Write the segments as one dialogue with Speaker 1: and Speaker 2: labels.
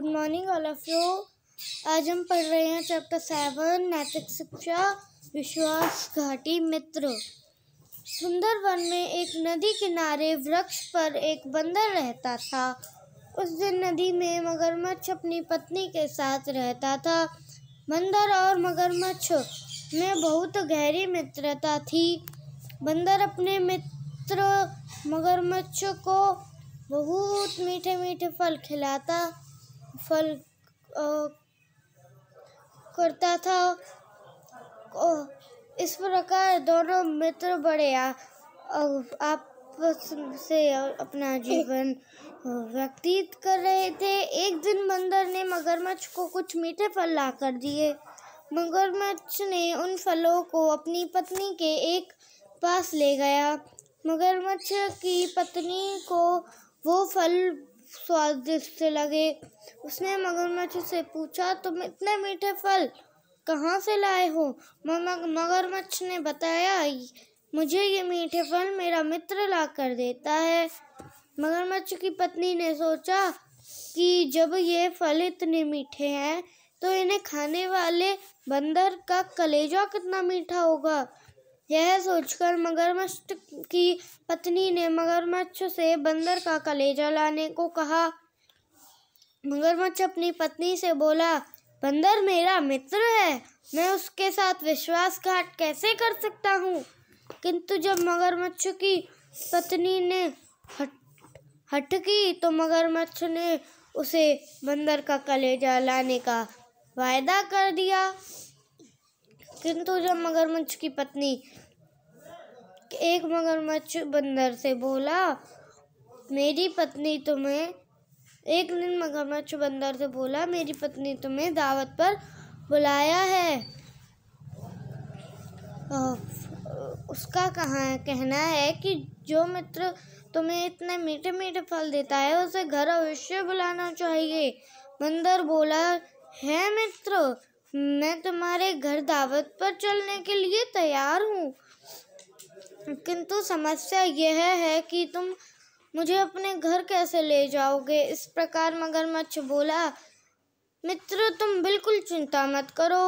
Speaker 1: good morning all of you आज हम पढ़ रहे हैं चैप्टर सेवन नैतिक शिक्षा विश्वास घाटी मित्र वन में एक नदी किनारे वृक्ष पर एक बंदर रहता था उस दिन नदी में मगरमच्छ अपनी पत्नी के साथ रहता था बंदर और मगरमच्छ में बहुत गहरी मित्रता थी बंदर अपने मित्र मगरमच्छ को बहुत मीठे मीठे फल खिलाता फल करता था इस प्रकार दोनों मित्र बड़े आपस से अपना जीवन व्यतीत कर रहे थे एक दिन बंदर ने मगरमच्छ को कुछ मीठे फल ला कर दिए मगरमच्छ ने उन फलों को अपनी पत्नी के एक पास ले गया मगरमच्छ की पत्नी को वो फल स्वादिष्ट लगे उसने मगरमच्छ से पूछा तुम इतने मीठे फल कहाँ से लाए हो मगरमच्छ ने बताया मुझे ये मीठे फल मेरा मित्र ला कर देता है मगरमच्छ की पत्नी ने सोचा कि जब ये फल इतने मीठे हैं तो इन्हें खाने वाले बंदर का कलेजा कितना मीठा होगा यह सोचकर मगरमच्छ की पत्नी ने मगरमच्छ से बंदर का कलेजा लाने को कहा मगरमच्छ अपनी पत्नी से बोला बंदर मेरा मित्र है मैं उसके साथ विश्वासघात कैसे कर सकता हूँ किंतु जब मगरमच्छ की पत्नी ने हट हटकी तो मगरमच्छ ने उसे बंदर का कलेजा लाने का वायदा कर दिया किंतु जब मगरमच्छ की पत्नी एक मगरमच्छ बंदर से बोला मेरी पत्नी तुम्हें एक दिन मगरमच्छ बंदर से बोला मेरी पत्नी तुम्हें दावत पर बुलाया है उसका कहा कहना है कि जो मित्र तुम्हें इतने मीठे मीठे फल देता है उसे घर अवश्य बुलाना चाहिए बंदर बोला है मित्र मैं तुम्हारे घर दावत पर चलने के लिए तैयार हूँ किंतु समस्या यह है कि तुम मुझे अपने घर कैसे ले जाओगे इस प्रकार मगरमच्छ बोला मित्र तुम बिल्कुल चिंता मत करो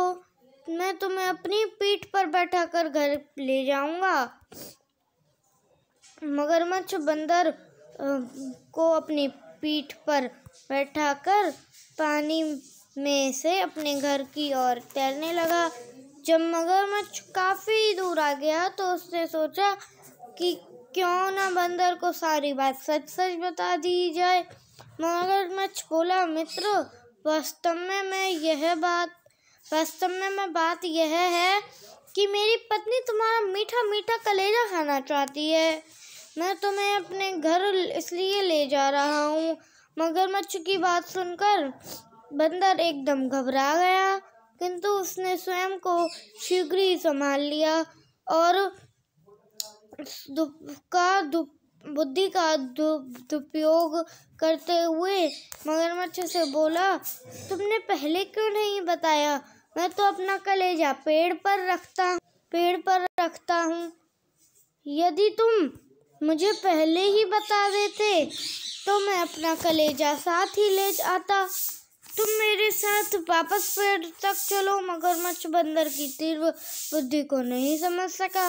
Speaker 1: मैं तुम्हें अपनी पीठ पर बैठा कर घर ले जाऊंगा मगरमच्छ बंदर को अपनी पीठ पर बैठा कर पानी में से अपने घर की ओर तैरने लगा जब मगरमच्छ काफ़ी दूर आ गया तो उसने सोचा कि क्यों ना बंदर को सारी बात सच सच बता दी जाए मगरमच्छ बोला मित्र वास्तव में मैं यह बात वास्तव में मैं बात यह है कि मेरी पत्नी तुम्हारा मीठा मीठा कलेजा खाना चाहती है मैं तुम्हें अपने घर इसलिए ले जा रहा हूँ मगरमच्छ की बात सुनकर बंदर एकदम घबरा गया किंतु उसने स्वयं को शीघ्र ही संभाल लिया और का बुद्धि का दुरुपयोग करते हुए मगरमच्छ से बोला तुमने पहले क्यों नहीं बताया मैं तो अपना कलेजा पेड़ पर रखता पेड़ पर रखता हूँ यदि तुम मुझे पहले ही बता देते तो मैं अपना कलेजा साथ ही ले जाता तुम मेरे साथ वापस पेड़ तक चलो मगरमच्छ बंदर की तीव्र बुद्धि को नहीं समझ सका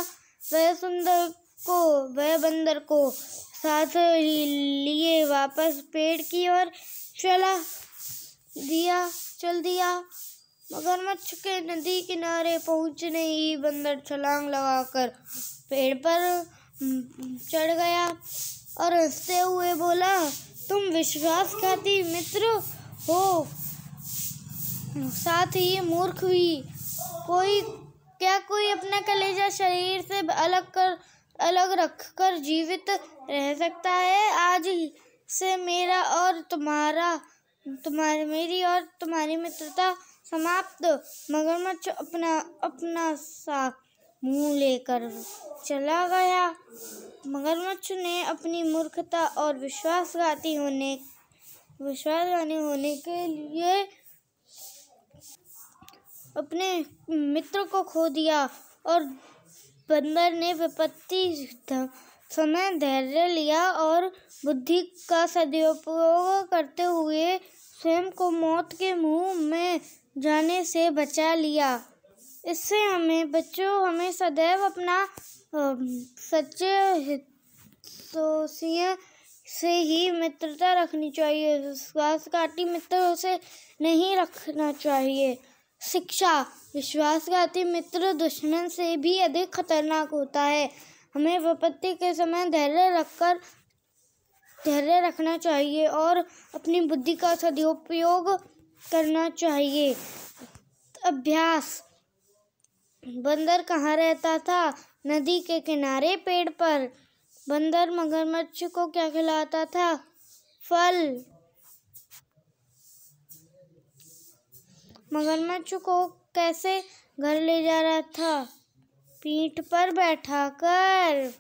Speaker 1: वह सुंदर को वह बंदर को साथ लिए वापस पेड़ की ओर चला दिया चल दिया मगरमच्छ के नदी किनारे पहुंचने ही बंदर छलांग लगाकर पेड़ पर हम्म, चढ़ गया और हंसते हुए बोला तुम विश्वासघाती मित्रों हो साथ ही मूर्ख भी कोई क्या कोई अपना कलेजा शरीर से अलग कर अलग रख कर जीवित रह सकता है आज ही से मेरा और तुम्हारा तुम्हारी मेरी और तुम्हारी मित्रता समाप्त मगरमच्छ अपना अपना सा मुंह लेकर चला गया मगरमच्छ ने अपनी मूर्खता और विश्वासघाती होने विश्वासवानी होने के लिए अपने मित्र को खो दिया और बंदर ने विपत्ति समय धैर्य लिया और बुद्धि का सदुपयोग करते हुए स्वयं को मौत के मुंह में जाने से बचा लिया इससे हमें बच्चों हमें सदैव अपना सच्चे हितोषीय से ही मित्रता रखनी चाहिए विश्वासघाती मित्रों से नहीं रखना चाहिए शिक्षा विश्वासघाती मित्र दुश्मन से भी अधिक खतरनाक होता है हमें विपत्ति के समय धैर्य रखकर धैर्य रखना चाहिए और अपनी बुद्धि का सदुपयोग करना चाहिए अभ्यास बंदर कहाँ रहता था नदी के किनारे पेड़ पर बंदर मगरमच्छ को क्या खिलाता था फल मगरमच्छ को कैसे घर ले जा रहा था पीठ पर बैठा कर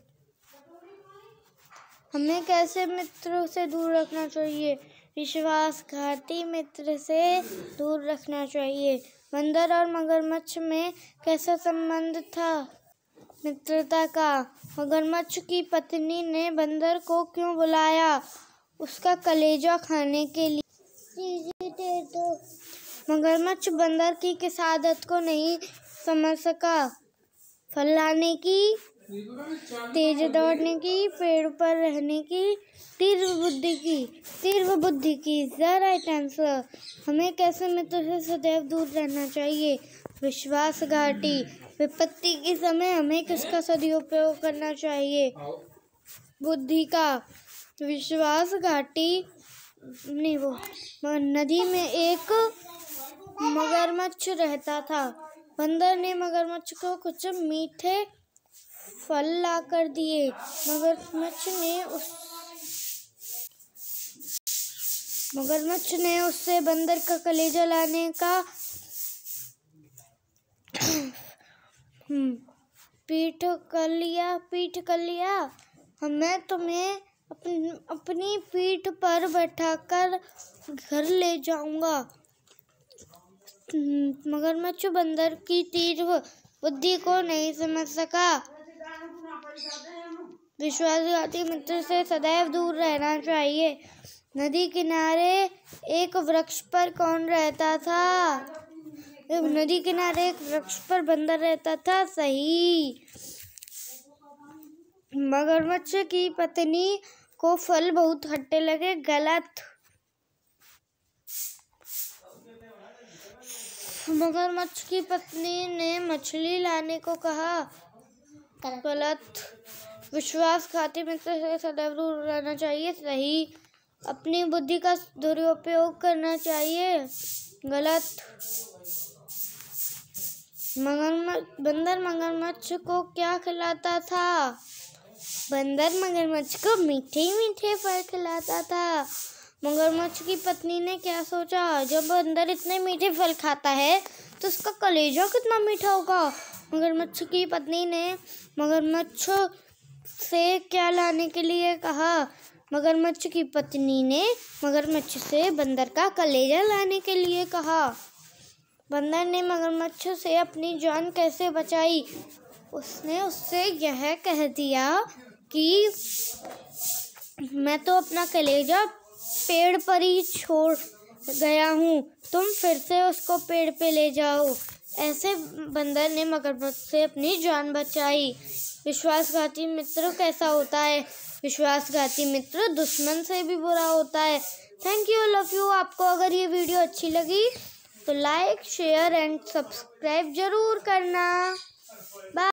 Speaker 1: हमें कैसे मित्रों से दूर रखना चाहिए विश्वासघाती मित्र से दूर रखना चाहिए बंदर और मगरमच्छ में कैसा संबंध था मित्रता का मगरमच्छ की पत्नी ने बंदर को क्यों बुलाया उसका कलेजा खाने के लिए तो दो मगरमच्छ बंदर की किस आदत को नहीं समझ सका फल लाने की तेज दौड़ने की पेड़ पर रहने की तीव्र बुद्धि की तीव्र बुद्धि की जरा राइट आंसर हमें कैसे मित्र से सदैव दूर रहना चाहिए विश्वास घाटी विपत्ति के समय हमें किसका सदुपयोग करना चाहिए बुद्धि का विश्वास घाटी नहीं वो नदी में एक मगरमच्छ रहता था बंदर ने मगरमच्छ को कुछ मीठे फल ला कर दिए मगरमच्छ ने उस मगरमच्छ ने उससे बंदर का कलेजा लाने का पीठ कर लिया पीठ कर लिया मैं तुम्हें अपनी अपनी पीठ पर बैठाकर घर ले जाऊंगा मगरमच्छ बंदर की तीव्र बुद्धि को नहीं समझ सका विश्वासघाती मित्र से सदैव दूर रहना चाहिए नदी किनारे एक वृक्ष पर कौन रहता था नदी किनारे एक वृक्ष पर बंदर रहता था सही मगरमच्छ की पत्नी को फल बहुत खट्टे लगे गलत मगरमच्छ की पत्नी ने मछली लाने को कहा गलत खाते में से सदैव दूर रहना चाहिए सही अपनी बुद्धि का दुरुपयोग करना चाहिए गलत मगरमच्छ बंदर मगरमच्छ को क्या खिलाता था बंदर मगरमच्छ को मीठे मीठे फल खिलाता था मगरमच्छ की पत्नी ने क्या सोचा जब बंदर इतने मीठे फल खाता है तो उसका कलेजा कितना मीठा होगा मगरमच्छ की पत्नी ने मगरमच्छ से क्या लाने के लिए कहा मगरमच्छ की पत्नी ने मगरमच्छ से बंदर का कलेजा लाने के लिए कहा बंदर ने मगरमच्छ से अपनी जान कैसे बचाई उसने उससे यह कह दिया कि मैं तो अपना कलेजा पेड़ पर ही छोड़ गया हूँ तुम फिर से उसको पेड़ पे ले जाओ ऐसे बंदर ने मगरमच्छ से अपनी जान बचाई विश्वासघाती मित्र कैसा होता है विश्वासघाती मित्र दुश्मन से भी बुरा होता है थैंक यू लव यू आपको अगर ये वीडियो अच्छी लगी तो लाइक शेयर एंड सब्सक्राइब ज़रूर करना